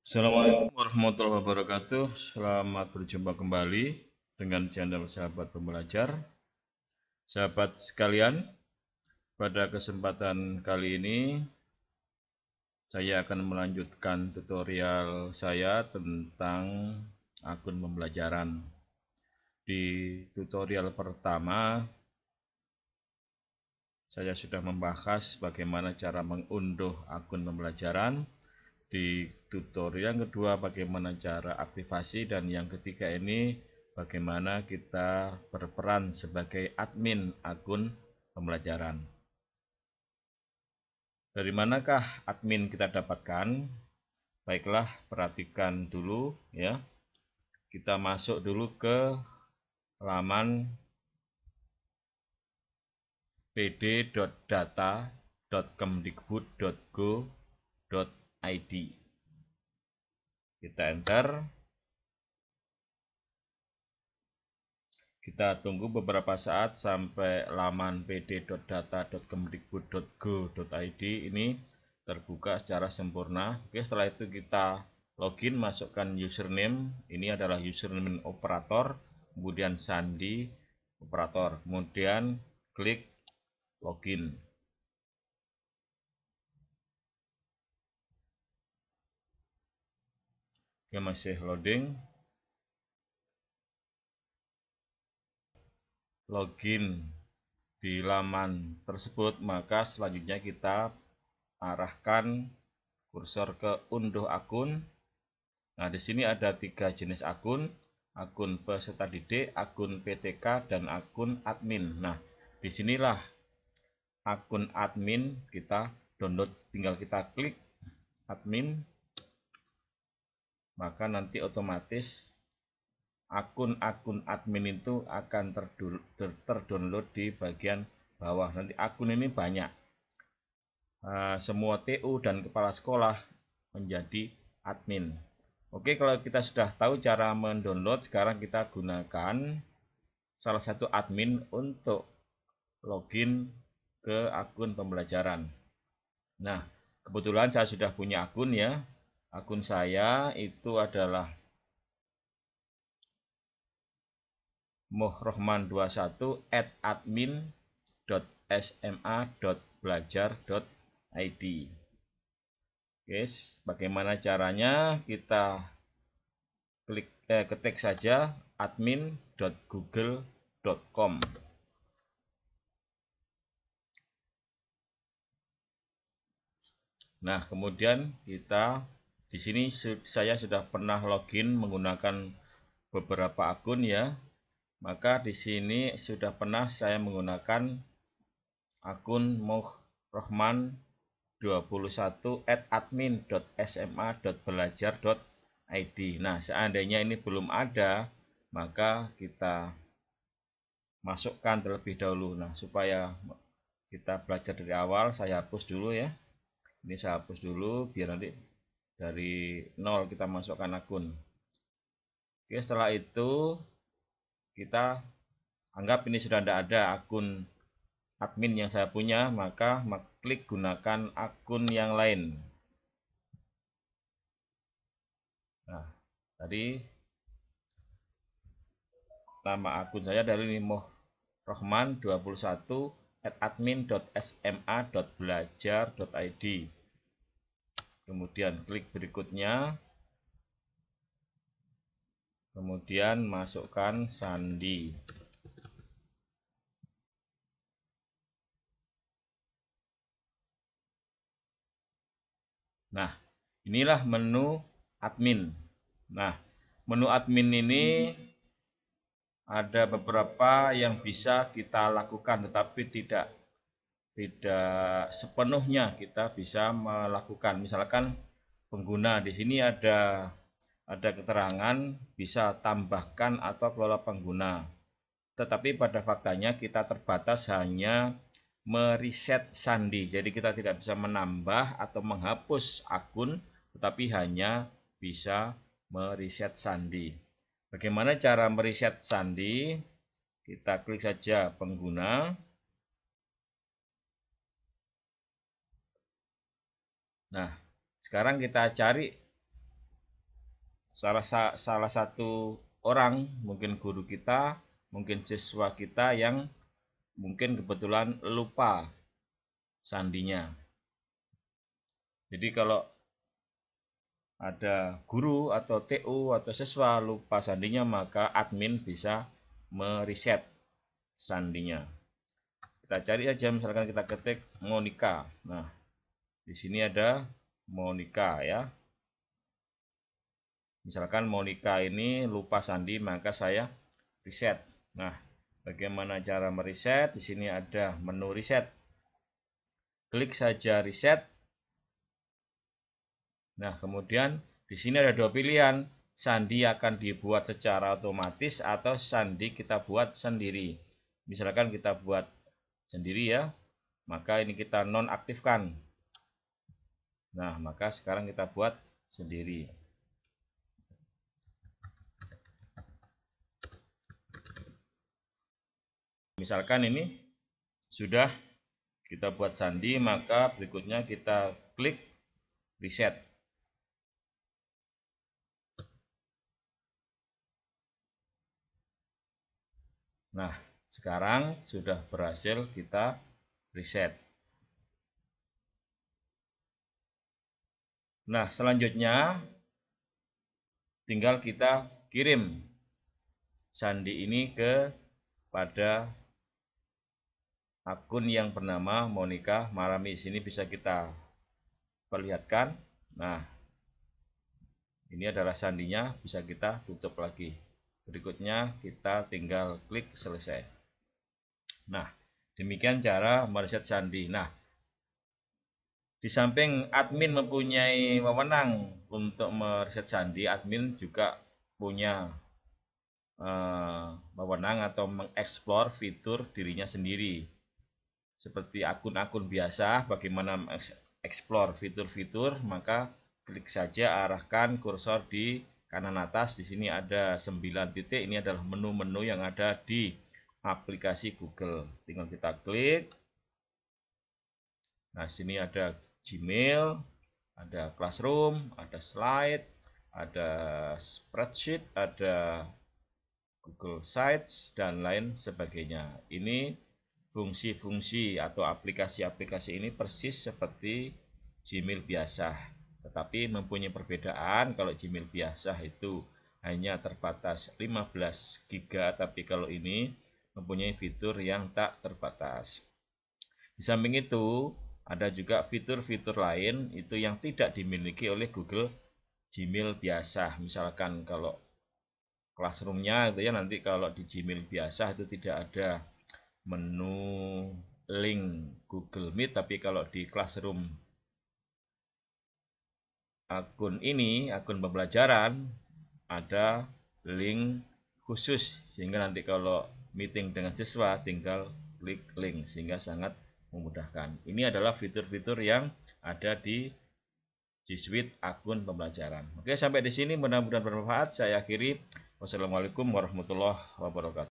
Assalamualaikum warahmatullahi wabarakatuh. Selamat berjumpa kembali dengan channel Sahabat Pembelajar. Sahabat sekalian, pada kesempatan kali ini saya akan melanjutkan tutorial saya tentang akun pembelajaran. Di tutorial pertama saya sudah membahas bagaimana cara mengunduh akun pembelajaran di tutorial yang kedua bagaimana cara aktivasi dan yang ketiga ini bagaimana kita berperan sebagai admin akun pembelajaran. Dari manakah admin kita dapatkan? Baiklah, perhatikan dulu ya. Kita masuk dulu ke laman pd.data.kemdikbud.go.id ID. Kita enter. Kita tunggu beberapa saat sampai laman pd.data.kemdikbud.go.id ini terbuka secara sempurna. Oke, setelah itu kita login, masukkan username. Ini adalah username operator, kemudian sandi operator. Kemudian klik login. ya masih loading. Login di laman tersebut, maka selanjutnya kita arahkan kursor ke unduh akun. Nah, di sini ada tiga jenis akun, akun peserta didik, akun PTK, dan akun admin. Nah, disinilah akun admin kita download, tinggal kita klik admin maka nanti otomatis akun-akun admin itu akan terdownload di bagian bawah. Nanti akun ini banyak. Eh, semua TU dan kepala sekolah menjadi admin. Oke, kalau kita sudah tahu cara mendownload, sekarang kita gunakan salah satu admin untuk login ke akun pembelajaran. Nah, kebetulan saya sudah punya akun ya akun saya itu adalah mohrohman 21 at admin.sma.belajar.id Guys, bagaimana caranya? Kita klik eh, ketik saja admin.google.com Nah, kemudian kita di sini saya sudah pernah login menggunakan beberapa akun ya. Maka di sini sudah pernah saya menggunakan akun Moh Rohman Nah, seandainya ini belum ada, maka kita masukkan terlebih dahulu. Nah, supaya kita belajar dari awal, saya hapus dulu ya. Ini saya hapus dulu biar nanti dari nol kita masukkan akun oke setelah itu kita anggap ini sudah tidak ada akun admin yang saya punya maka klik gunakan akun yang lain nah tadi nama akun saya dari Limoh Rohman 21 at admin.sma.belajar.id kemudian klik berikutnya kemudian masukkan sandi nah inilah menu admin nah menu admin ini ada beberapa yang bisa kita lakukan tetapi tidak tidak sepenuhnya kita bisa melakukan. Misalkan pengguna di sini ada ada keterangan bisa tambahkan atau kelola pengguna. Tetapi pada faktanya kita terbatas hanya mereset sandi. Jadi kita tidak bisa menambah atau menghapus akun, tetapi hanya bisa mereset sandi. Bagaimana cara mereset sandi? Kita klik saja pengguna. Nah, sekarang kita cari salah salah satu orang, mungkin guru kita, mungkin siswa kita yang mungkin kebetulan lupa sandinya. Jadi kalau ada guru atau TU atau siswa lupa sandinya maka admin bisa meriset sandinya kita cari aja misalkan kita ketik Monica nah di sini ada Monica ya. Misalkan Monica ini lupa sandi, maka saya reset. Nah, bagaimana cara mereset? Di sini ada menu reset. Klik saja reset. Nah, kemudian di sini ada dua pilihan. Sandi akan dibuat secara otomatis atau sandi kita buat sendiri. Misalkan kita buat sendiri ya, maka ini kita nonaktifkan Nah, maka sekarang kita buat sendiri. Misalkan ini sudah kita buat sandi, maka berikutnya kita klik reset. Nah, sekarang sudah berhasil kita reset. Nah, selanjutnya tinggal kita kirim sandi ini ke pada akun yang bernama Monica Marami. Sini bisa kita perlihatkan. Nah, ini adalah sandinya bisa kita tutup lagi. Berikutnya kita tinggal klik selesai. Nah, demikian cara mereset sandi. Nah, di samping admin mempunyai wewenang untuk meriset sandi, admin juga punya uh, wewenang atau mengeksplor fitur dirinya sendiri. Seperti akun-akun biasa, bagaimana mengeksplor fitur-fitur, maka klik saja arahkan kursor di kanan atas. Di sini ada 9 titik, ini adalah menu-menu yang ada di aplikasi Google. Tinggal kita klik. Nah, sini ada Gmail, ada Classroom, ada Slide, ada Spreadsheet, ada Google Sites, dan lain sebagainya. Ini fungsi-fungsi atau aplikasi-aplikasi ini persis seperti Gmail biasa. Tetapi mempunyai perbedaan kalau Gmail biasa itu hanya terbatas 15 GB, tapi kalau ini mempunyai fitur yang tak terbatas. Di samping itu, ada juga fitur-fitur lain itu yang tidak dimiliki oleh Google Gmail biasa. Misalkan kalau classroomnya itu ya nanti kalau di Gmail biasa itu tidak ada menu link Google Meet, tapi kalau di classroom akun ini, akun pembelajaran ada link khusus sehingga nanti kalau meeting dengan siswa tinggal klik link sehingga sangat memudahkan. Ini adalah fitur-fitur yang ada di G Suite akun pembelajaran. Oke, sampai di sini mudah-mudahan bermanfaat. Saya akhiri. Wassalamualaikum warahmatullahi wabarakatuh.